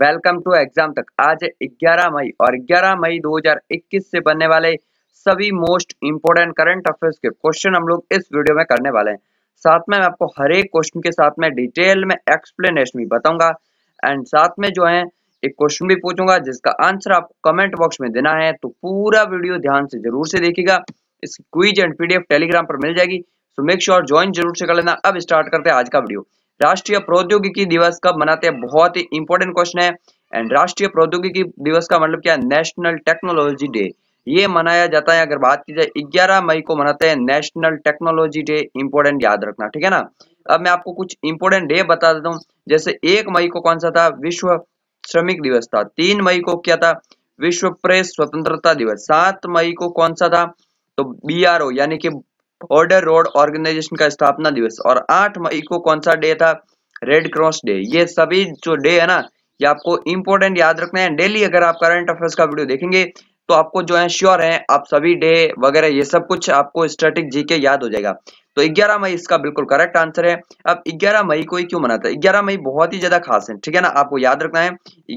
welcome to exam तक आज 11 मई और 11 मई 2021 से बनने वाले सभी मोस्ट इंपोर्टेंट करंट अफेयर्स के क्वेश्चन हम लोग इस वीडियो में करने वाले हैं साथ में मैं आपको हर एक क्वेश्चन के साथ में डिटेल में एक्सप्लेनेशन भी बताऊंगा एंड साथ में जो है एक क्वेश्चन भी पूछूंगा जिसका आंसर आपको कमेंट बॉक्स में देना है तो पूरा वीडियो ध्यान से जरूर से देखिएगा इस क्विज एंड पीडीएफ टेलीग्राम पर मिल जाएगी सो मेक श्योर ज्वाइन जरूर से कर लेना अब स्टार्ट करते हैं आज का वीडियो राष्ट्रीय प्रौद्योगिकी दिवस कब मनाते हैं बहुत ही इंपॉर्टेंट क्वेश्चन है एंड राष्ट्रीय प्रौद्योगिकी दिवस का मतलब क्या है नेशनल टेक्नोलॉजी डे ये मनाया जाता है अगर बात की जाए ग्यारह मई को मनाते हैं नेशनल टेक्नोलॉजी डे इंपॉर्टेंट याद रखना ठीक है ना अब मैं आपको कुछ इंपोर्टेंट डे बता देता हूँ जैसे एक मई को कौन सा था विश्व श्रमिक दिवस था तीन मई को क्या था विश्व प्रेस स्वतंत्रता दिवस सात मई को कौन सा था तो बी यानी कि ऑर्डर रोड ऑर्गेनाइजेशन का स्थापना दिवस और 8 मई को कौन सा डे था रेड क्रॉस डे ये सभी जो डे है ना ये आपको इंपॉर्टेंट याद रखना है डेली अगर आप करंट अफेयर्स का वीडियो देखेंगे तो आपको जो है श्योर है आप सभी डे वगैरह ये सब कुछ आपको स्टैटिक जी के याद हो जाएगा तो 11 मई इसका बिल्कुल करेक्ट आंसर है अब 11 मई को ही क्यों मनाता है 11 मई बहुत ही ज्यादा खास है ठीक है ना आपको याद रखना है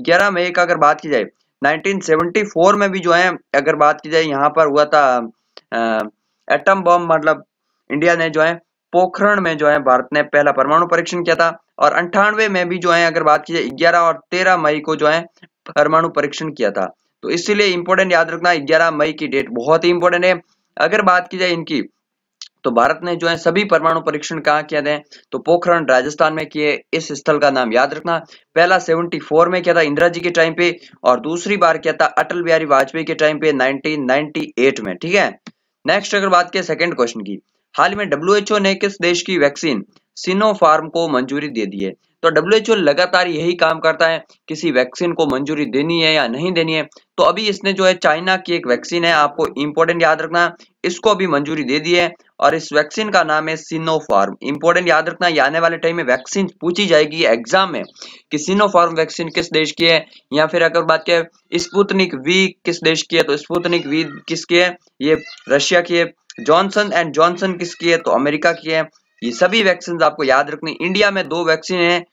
11 मई का अगर बात की जाए 1974 में भी जो है अगर बात की जाए यहाँ पर हुआ था आ, एटम बॉम्ब मतलब इंडिया ने जो है पोखरण में जो है भारत ने पहला परमाणु परीक्षण किया था और अंठानवे में भी जो है अगर बात की जाए ग्यारह और तेरह मई को जो है परमाणु परीक्षण किया था तो इसीलिए इंपोर्टेंट याद रखना ग्यारह मई की डेट बहुत ही इंपॉर्टेंट है अगर बात की जाए इनकी तो भारत ने जो है सभी परमाणु परीक्षण कहाँ किया थे तो पोखरण राजस्थान में किए इस स्थल का नाम याद रखना पहला 74 में किया था इंदिरा जी के टाइम पे और दूसरी बार किया था अटल बिहारी वाजपेयी के टाइम पे 1998 में ठीक है नेक्स्ट अगर बात करें सेकेंड क्वेश्चन की हाल में डब्ल्यू ने किस देश की वैक्सीन सिनोफार्म को मंजूरी दे दी है तो डब्ल्यू लगातार यही काम करता है किसी वैक्सीन को मंजूरी देनी है या नहीं देनी है तो अभी इसने जो है चाइना की एक वैक्सीन है आपको इंपॉर्टेंट याद रखना इसको अभी मंजूरी दे दी है और इस वैक्सीन का नाम है सिनोफार्म इंपॉर्टेंट याद रखना है आने वाले टाइम में वैक्सीन पूछी जाएगी एग्जाम में कि सिनोफार्म वैक्सीन किस देश की है या फिर अगर बात करें स्पुतनिक वी किस देश की है तो स्पुतनिक वी किसकी है ये रशिया की है जॉनसन एंड जॉनसन किसकी है तो अमेरिका की है ये सभी वैक्सीन आपको याद रखनी इंडिया में दो वैक्सीन है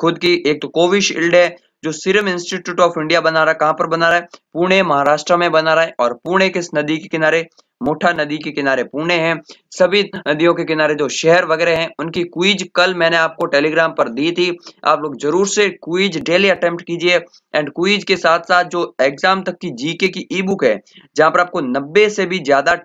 खुद की एक तो कोविशील्ड है जो सीरम इंस्टीट्यूट ऑफ इंडिया बना रहा है कहां पर बना रहा है पुणे महाराष्ट्र में बना रहा है और पुणे किस नदी के किनारे मोठा नदी के किनारे पुणे है सभी नदियों के किनारे जो शहर वगैरह हैं उनकी क्विज कल मैंने आपको टेलीग्राम पर दी थी आप लोग जरूर से क्विज डेली अटेम्प्ट कीजिए एंड क्विज के साथ साथ जो एग्जाम तक की जीके की ई बुक है जहां पर आपको नब्बे से भी ज्यादा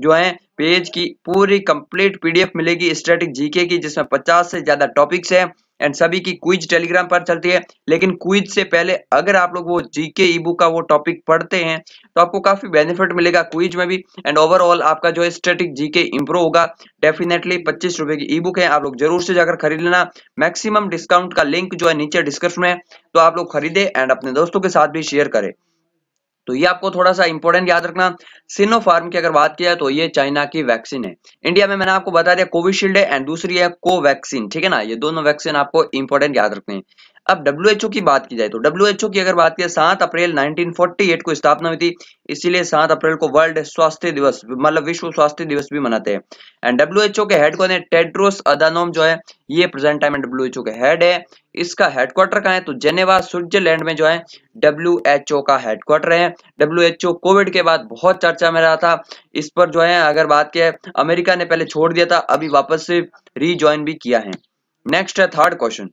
जो है पेज की पूरी कंप्लीट पीडीएफ मिलेगी स्टैटिक जीके की जिसमें 50 से ज्यादा टॉपिक्स हैं एंड सभी की क्विज टेलीग्राम पर चलती है लेकिन क्विज से पहले अगर आप लोग वो जीके ई बुक का वो टॉपिक पढ़ते हैं तो आपको काफी बेनिफिट मिलेगा क्विज में भी एंड ओवरऑल आपका जो है स्टेटिक जीके इंप्रूव होगा डेफिनेटली पच्चीस रुपए की ई बुक है आप लोग जरूर से जाकर खरीद लेना मैक्सिमम डिस्काउंट का लिंक जो है नीचे डिस्क्रिप्शन में तो आप लोग खरीदे एंड अपने दोस्तों के साथ भी शेयर करें तो ये आपको थोड़ा सा इंपॉर्टेंट याद रखना सिनोफार्म की अगर बात किया तो ये चाइना की वैक्सीन है इंडिया में मैंने आपको बता दिया कोविशील्ड है एंड दूसरी है कोवैक्सीन ठीक है ना ये दोनों वैक्सीन आपको इंपॉर्टेंट याद रखने अब डब्ल्यू की बात की जाए तो डब्ल्यू की अगर बात की सात अप्रैल 1948 को स्थापना हुई थी इसीलिए सात अप्रैल को वर्ल्ड स्वास्थ्य दिवस मतलब विश्व स्वास्थ्य दिवस भी मनाते हैं एंड डब्ल्यू के हेड कौन है टेड्रोस अदानोम जो है ये प्रेजेंट टाइम में डब्ल्यू के हेड है इसका हेडक्वार्टर कहा है तो जेनेवा स्विट्जरलैंड में जो है डब्ल्यू का हेडक्वार्टर है डब्ल्यू कोविड के बाद बहुत चर्चा में रहा था इस पर जो है अगर बात किया अमेरिका ने पहले छोड़ दिया था अभी वापस से रीज्वाइन भी किया है नेक्स्ट है थर्ड क्वेश्चन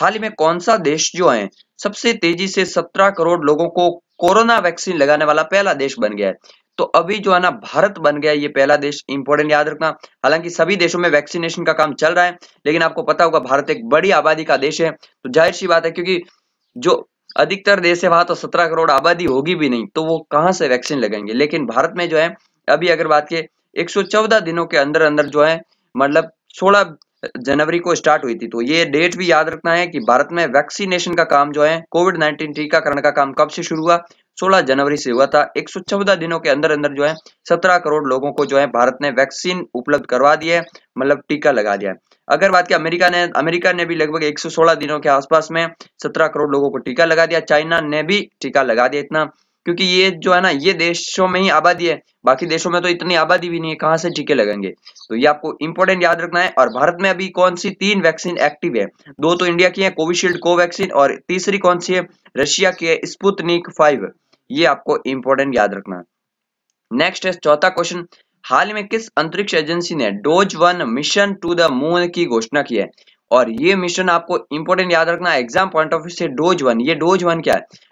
हाल ही में कौन सा देश जो है सबसे तेजी से 17 करोड़ लोगों को कोरोना वैक्सीन लगाने वाला पहला देश बन गया है तो अभी जो है ना भारत बन गया ये पहला देश इंपॉर्टेंट याद रखना हालांकि सभी देशों में वैक्सीनेशन का काम चल रहा है लेकिन आपको पता होगा भारत एक बड़ी आबादी का देश है तो जाहिर सी बात है क्योंकि जो अधिकतर देश है वहां तो सत्रह करोड़ आबादी होगी भी नहीं तो वो कहां से वैक्सीन लगेंगे लेकिन भारत में जो है अभी अगर बात की एक दिनों के अंदर अंदर जो है मतलब सोलह जनवरी को स्टार्ट हुई थी तो ये डेट भी याद रखना है कि भारत में वैक्सीनेशन का काम जो है कोविड नाइन्टीन टीकाकरण का काम कब से शुरू हुआ 16 जनवरी से हुआ था एक दिनों के अंदर अंदर जो है 17 करोड़ लोगों को जो है भारत ने वैक्सीन उपलब्ध करवा दिया है मतलब टीका लगा दिया है अगर बात की अमेरिका ने अमेरिका ने भी लगभग 116 दिनों के आसपास में 17 करोड़ लोगों को टीका लगा दिया चाइना ने भी टीका लगा दिया इतना क्योंकि ये जो है ना ये देशों में ही आबादी है बाकी देशों में तो इतनी आबादी भी नहीं है कहाँ से टीके लगेंगे तो ये आपको इंपॉर्टेंट याद रखना है और भारत में अभी कौन सी तीन वैक्सीन एक्टिव है दो तो इंडिया की है कोविशील्ड कोवैक्सीन और तीसरी कौन सी है रशिया की है स्पुतनिक फाइव ये आपको इंपॉर्टेंट याद रखना है नेक्स्ट है चौथा क्वेश्चन हाल में किस अंतरिक्ष एजेंसी ने doge one mission to the moon की घोषणा की है और ये मिशन आपको इम्पोर्टेंट याद रखना है एग्जाम पॉइंट ऑफ व्यू से डोज वन ये डोज वन क्या है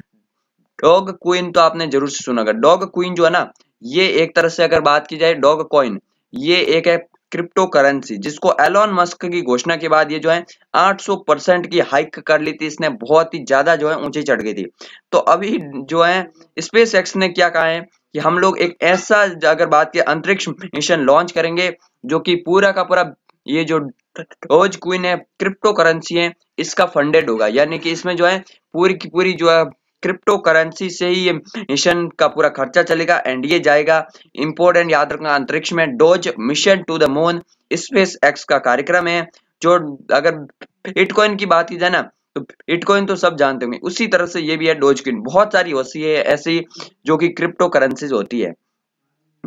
डॉग क्वीन तो आपने जरूर से सुना होगा डॉग क्वीन जो है ना ये एक तरह से अगर बात की जाए डॉग कॉइन ये एक है क्रिप्टो करेंसी जिसको एलोन मस्क की घोषणा के बाद ये जो है 800 परसेंट की हाइक कर ली थी इसने बहुत ही ज्यादा जो है ऊंची चढ़ गई थी तो अभी जो है स्पेस एक्स ने क्या कहा है कि हम लोग एक ऐसा अगर बात की अंतरिक्ष मिशन लॉन्च करेंगे जो कि पूरा का पूरा ये जो डोज क्वीन है क्रिप्टो करेंसी है इसका फंडेड होगा यानी कि इसमें जो है पूरी की पूरी जो है क्रिप्टो करेंसी से ही मिशन का पूरा खर्चा चलेगा एंड ये जाएगा इंपोर्टेंट याद रखना अंतरिक्ष में doge mission to the moon SpaceX का कार्यक्रम है जो अगर बिटकॉइन की बात की जाए ना तो बिटकॉइन तो सब जानते होंगे उसी तरह से ये भी है डोजकिन बहुत सारी होती है ऐसी जो कि क्रिप्टो करेंसीज होती है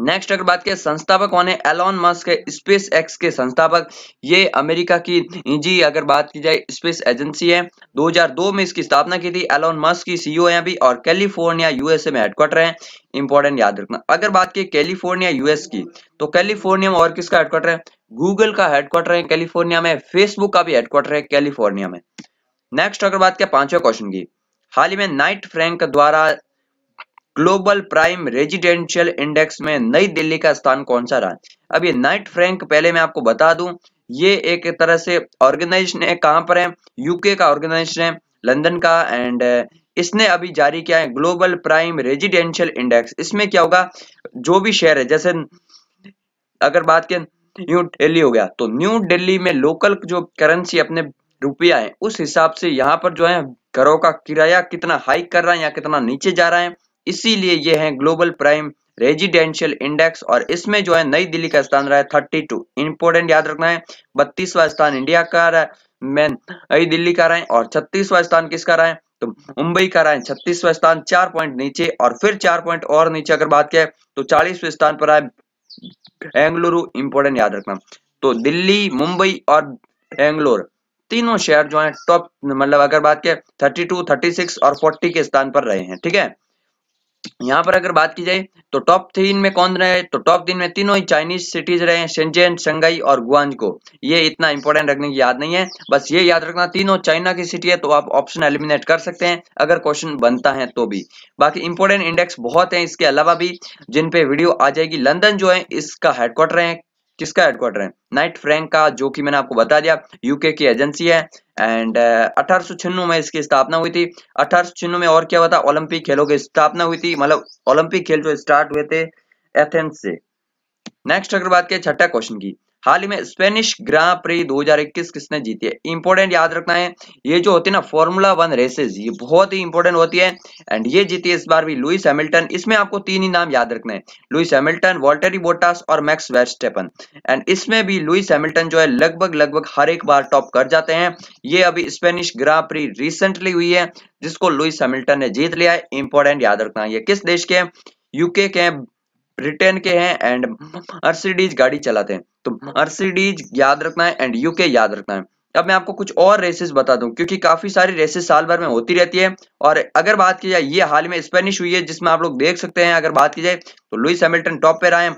नेक्स्ट अगर बात करें संस्थापक कौन है एलोन मस्क है स्पेस एक्स के संस्थापक ये अमेरिका की निजी अगर बात की जाए स्पेस एजेंसी है 2002 में इसकी स्थापना की थी एलोन मस्क की सीईओ e है अभी और कैलिफोर्निया यूएसए में हेडक्वार्टर है इंपॉर्टेंट याद रखना अगर बात की कैलिफोर्निया यूएस की तो कैलिफोर्निया में और किसका हेडक्वार्टर है गूगल का हेडक्वार्टर है कैलिफोर्निया में फेसबुक का भी हेडक्वार्टर है कैलिफोर्निया में नेक्स्ट अगर बात किया पांचवा क्वेश्चन की हाल ही में नाइट फ्रैंक द्वारा ग्लोबल प्राइम रेजिडेंशियल इंडेक्स में नई दिल्ली का स्थान कौन सा रहा अब ये नाइट फ्रैंक पहले मैं आपको बता दूं ये एक तरह से ऑर्गेनाइजेशन है कहाँ पर है यूके का ऑर्गेनाइजेशन है लंदन का एंड uh, इसने अभी जारी किया है ग्लोबल प्राइम रेजिडेंशियल इंडेक्स इसमें क्या होगा जो भी शहर है जैसे अगर बात करें न्यू दिल्ली हो गया तो न्यू दिल्ली में लोकल जो करेंसी अपने रुपया है उस हिसाब से यहाँ पर जो है घरों का किराया कितना हाइक कर रहा है या कितना नीचे जा रहा है इसीलिए ये है ग्लोबल प्राइम रेजिडेंशियल इंडेक्स और इसमें जो है नई दिल्ली का स्थान रहा है थर्टी टू इंपोर्टेंट याद रखना है बत्तीसवा स्थान इंडिया का रहा है नई दिल्ली का रहा है और छत्तीसवा स्थान किसका रहा है तो मुंबई का रहा है छत्तीसवा स्थान चार पॉइंट नीचे और फिर चार पॉइंट और नीचे अगर बात किया तो चालीसवें स्थान पर आए बेंगलुरु इंपोर्टेंट याद रखना तो दिल्ली मुंबई और बेंगलोर तीनों शहर जो है टॉप मतलब अगर बात किया थर्टी टू थर्टी सिक्स और फोर्टी के स्थान पर रहे हैं ठीक है यहाँ पर अगर बात की जाए तो टॉप थ्री में कौन रहे तो टॉप तीन में तीनों ही चाइनीज सिटीज रहे हैं शेंजेन शंघाई और गुआंज को ये इतना इंपॉर्टेंट रखने की याद नहीं है बस ये याद रखना तीनों चाइना की सिटी है तो आप ऑप्शन एलिमिनेट कर सकते हैं अगर क्वेश्चन बनता है तो भी बाकी इंपॉर्टेंट इंडेक्स बहुत है इसके अलावा भी जिनपे वीडियो आ जाएगी लंदन जो है इसका हेडक्वार्टर है किसका हेडक्वार्टर है नाइट फ्रैंक का जो कि मैंने आपको बता दिया यूके की एजेंसी है एंड uh, अठारह में इसकी स्थापना हुई थी अठारह में और क्या हुआ था ओलंपिक खेलों की स्थापना हुई थी मतलब ओलंपिक खेल जो स्टार्ट हुए थे एथेंस से नेक्स्ट अगर बात करें छठा क्वेश्चन की हाल ही में स्पेनिश ग्रां प्री 2021 किसने जीती है इंपॉर्टेंट याद रखना है ये जो होती है ना फॉर्मूला वन रेसेस ये बहुत ही इंपॉर्टेंट होती है एंड ये जीती है इस बार भी लुइस हैमिल्टन इसमें आपको तीन ही नाम याद रखना है लुइस हैमिल्टन वॉल्टेरी बोटास और मैक्स वेस्टेपन एंड इसमें भी लुइस हैमिल्टन जो है लगभग लगभग हर एक बार टॉप कर जाते हैं ये अभी स्पेनिश ग्रां प्री रिसेंटली हुई है जिसको लुइस हैमिल्टन ने जीत लिया है इंपॉर्टेंट याद रखना है ये किस देश के यूके के ब्रिटेन के हैं एंड मर्सिडीज गाड़ी चलाते हैं तो मर्सिडीज याद रखना है एंड यूके याद रखना है अब मैं आपको कुछ और रेसेस बता दूं क्योंकि काफी सारी रेसेस साल भर में होती रहती है और अगर बात की जाए ये हाल में स्पेनिश हुई है जिसमें आप लोग देख सकते हैं अगर बात की जाए तो लुइस हेमिल्टन टॉप पे रहे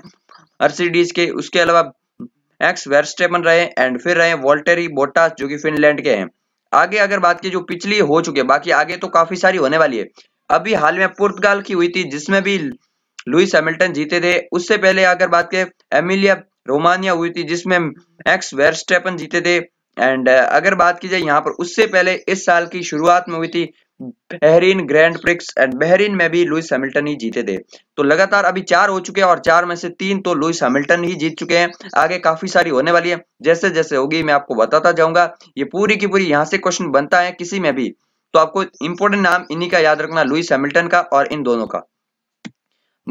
मर्सिडीज के उसके अलावा एक्स वेरस्टेपन रहे एंड फिर रहे वॉल्टेरी बोटास जो की फिनलैंड के हैं आगे अगर बात की जो पिछली हो चुके बाकी आगे तो काफी सारी होने वाली है अभी हाल में पुर्तगाल की हुई थी जिसमें भी लुइस हैमिल्टन जीते थे उससे पहले अगर बात करें एमिलिया रोमानिया हुई थी जिसमें एक्स वेरस्टेपन जीते थे एंड uh, अगर बात की जाए यहाँ पर उससे पहले इस साल की शुरुआत में हुई थी Bahrain Grand Prix and Bahrain में भी लुइस हैमिल्टन ही जीते थे तो लगातार अभी चार हो चुके हैं और चार में से तीन तो लुइस हैमिल्टन ही जीत चुके हैं आगे काफी सारी होने वाली है जैसे जैसे होगी मैं आपको बताता जाऊंगा ये पूरी की पूरी यहाँ से क्वेश्चन बनता है किसी में भी तो आपको इंपोर्टेंट नाम इन्हीं का याद रखना लुइस हैमिल्टन का और इन दोनों का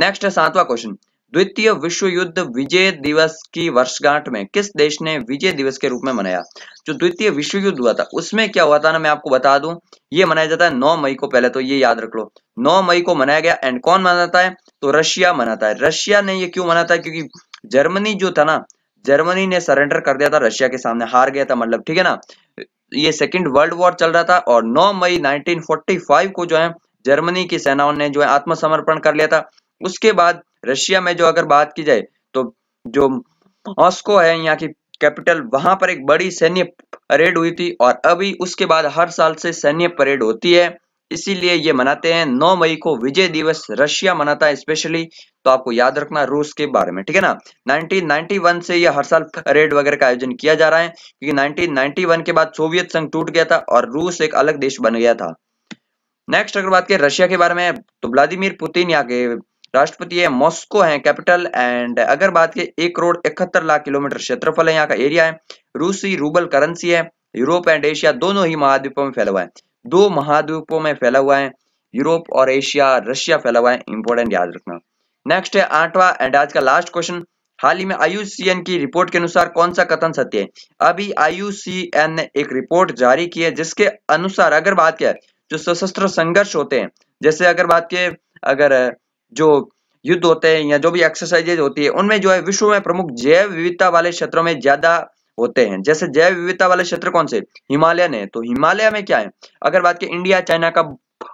नेक्स्ट है सातवा क्वेश्चन द्वितीय विश्व युद्ध विजय दिवस की वर्षगांठ में किस देश ने विजय दिवस के रूप में मनाया जो द्वितीय विश्व युद्ध हुआ था उसमें क्या हुआ था ना मैं आपको बता दूं ये मनाया जाता है 9 मई को पहले तो ये याद रख लो 9 मई को मनाया गया एंड कौन मनाता है तो रशिया मनाता है रशिया ने ये क्यों मनाता है क्योंकि जर्मनी जो था ना जर्मनी ने सरेंडर कर दिया था रशिया के सामने हार गया था मतलब ठीक है ना ये सेकेंड वर्ल्ड वॉर चल रहा था और नौ मई नाइनटीन को जो है जर्मनी की सेनाओं ने जो है आत्मसमर्पण कर लिया था उसके बाद रशिया में जो अगर बात की जाए तो जो मॉस्को है यहाँ की कैपिटल वहां पर एक बड़ी सैन्य परेड हुई थी और अभी उसके बाद हर साल से सैन्य परेड होती है इसीलिए ये मनाते हैं 9 मई को विजय दिवस रशिया मनाता है स्पेशली तो आपको याद रखना रूस के बारे में ठीक है ना 1991 से ये हर साल परेड वगैरह का आयोजन किया जा रहा है क्योंकि 1991 के बाद सोवियत संघ टूट गया था और रूस एक अलग देश बन गया था नेक्स्ट अगर बात करें रशिया के बारे में तो व्लादिमिर पुतिन यहाँ के राष्ट्रपति है मॉस्को है कैपिटल एंड अगर बात की एक करोड़ इकहत्तर लाख किलोमीटर क्षेत्रफल है यहाँ का एरिया है रूसी रूबल करेंसी है यूरोप एंड एशिया दोनों ही महाद्वीपों में फैला हुआ है दो महाद्वीपों में फैला हुआ है यूरोप और एशिया रशिया फैला हुआ है इंपोर्टेंट याद रखना नेक्स्ट है आठवा एंड आज का लास्ट क्वेश्चन हाल ही में आईयूसीएन की रिपोर्ट के अनुसार कौन सा कथन सत्य है अभी आईयूसीएन ने एक रिपोर्ट जारी की है जिसके अनुसार अगर बात किया जो सशस्त्र संघर्ष होते हैं जैसे अगर बात किए अगर जो युद्ध होते हैं या जो भी एक्सरसाइजेज होती है उनमें जो है विश्व में प्रमुख जैव विविधता वाले क्षेत्रों में ज्यादा होते हैं जैसे जैव विविधता वाले क्षेत्र कौन से हिमालयन है तो हिमालय में क्या है अगर बात की इंडिया चाइना का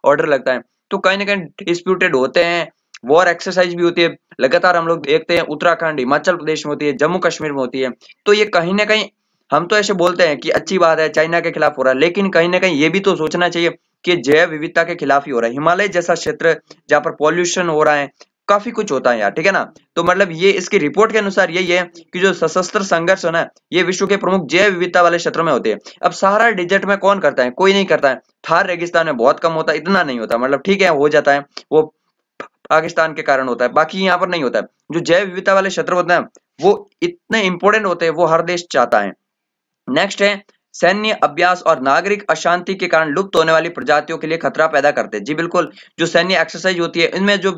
ऑर्डर लगता है तो कहीं ना कहीं डिस्प्यूटेड होते हैं वॉर एक्सरसाइज भी होती है लगातार हम लोग देखते हैं उत्तराखंड हिमाचल प्रदेश में होती है जम्मू कश्मीर में होती है तो ये कहीं ना कहीं हम तो ऐसे बोलते हैं कि अच्छी बात है चाइना के खिलाफ हो रहा है लेकिन कहीं ना कहीं ये भी तो सोचना चाहिए कि जैव विविधता के खिलाफ ही हो रहा है हिमालय जैसा क्षेत्र जहां पर पॉल्यूशन हो रहा है काफी कुछ होता है यार ठीक है ना तो मतलब ये इसकी रिपोर्ट के अनुसार यही है कि जो सशस्त्र संघर्ष है ना ये विश्व के प्रमुख जैव विविधता वाले क्षेत्रों में होते हैं अब सहारा डिजर्ट में कौन करता है कोई नहीं करता है थार रेगिस्तान में बहुत कम होता है इतना नहीं होता मतलब ठीक है हो जाता है वो पाकिस्तान के कारण होता है बाकी यहाँ पर नहीं होता है जो जैव विविधता वाले क्षेत्र होते हैं वो इतने इंपोर्टेंट होते हैं वो हर देश चाहता है नेक्स्ट है सैन्य अभ्यास और नागरिक अशांति के कारण लुप्त होने वाली प्रजातियों के लिए खतरा पैदा करते हैं जी बिल्कुल जो सैन्य एक्सरसाइज होती है इनमें जो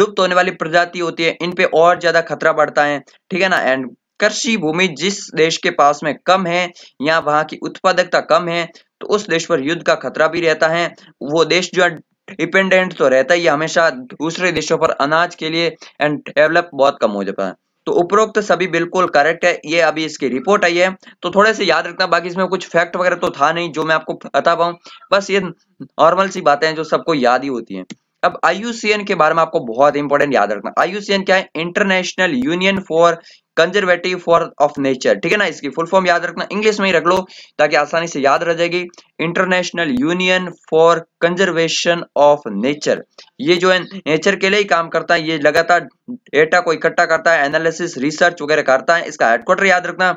लुप्त होने वाली प्रजाति होती है इनपे और ज्यादा खतरा बढ़ता है ठीक है ना एंड कृषि भूमि जिस देश के पास में कम है या वहां की उत्पादकता कम है तो उस देश पर युद्ध का खतरा भी रहता है वो देश जो है डिपेंडेंट तो रहता ही हमेशा दूसरे देशों पर अनाज के लिए एंड डेवलप बहुत कम हो जाता है तो उपरोक्त सभी बिल्कुल करेक्ट है ये अभी इसकी रिपोर्ट आई है तो थोड़े से याद रखना बाकी इसमें कुछ फैक्ट वगैरह तो था नहीं जो मैं आपको बता पाऊं बस ये नॉर्मल सी बातें हैं जो सबको याद ही होती हैं अब आई के बारे में आपको बहुत इंपॉर्टेंट याद रखना आई क्या है international union for conservative for of nature ठीक है ना इसकी फुल फॉर्म याद रखना इंग्लिश में ही रख लो ताकि आसानी से याद रह जाएगी international union for conservation of nature ये जो है नेचर के लिए ही काम करता है ये लगातार डेटा को इकट्ठा करता है एनालिसिस रिसर्च वगैरह करता है इसका हेडक्वार्टर याद रखना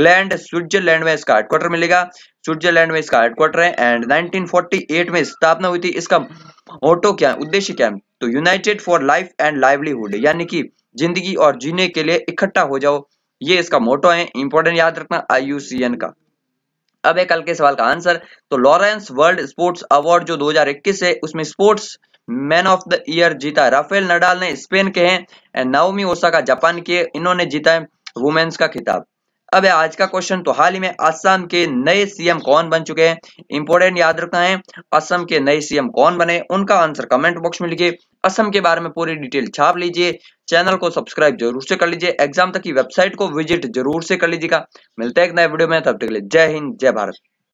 ग्लैंड स्विट्जरलैंड में इसका हेडक्वार्टर मिलेगा स्विट्जरलैंड में इसका हेडक्वार्टर है एंड 1948 में स्थापना हुई थी इसका मोटो क्या है उद्देश्य क्या है तो united for life and livelihood यानी कि जिंदगी और जीने के लिए इकट्ठा हो जाओ ये इसका मोटो है इंपॉर्टेंट याद रखना आई का अब है कल के सवाल का आंसर तो लॉरेंस वर्ल्ड स्पोर्ट्स अवार्ड जो 2021 है उसमें sportsman of the year जीता राफेल नडाल ने स्पेन के हैं एंड नाओमी ओसाका जापान के इन्होंने जीता है वुमेन्स का खिताब अब है आज का क्वेश्चन तो हाल ही में असम के नए सीएम कौन बन चुके हैं इंपोर्टेंट याद रखना है असम के नए सीएम कौन बने उनका आंसर कमेंट बॉक्स में लिखिए असम के बारे में पूरी डिटेल छाप लीजिए चैनल को सब्सक्राइब जरूर से कर लीजिए एग्जाम तक की वेबसाइट को विजिट जरूर से कर लीजिएगा मिलते हैं एक नए वीडियो में तब तक के लिए जय हिंद जय भारत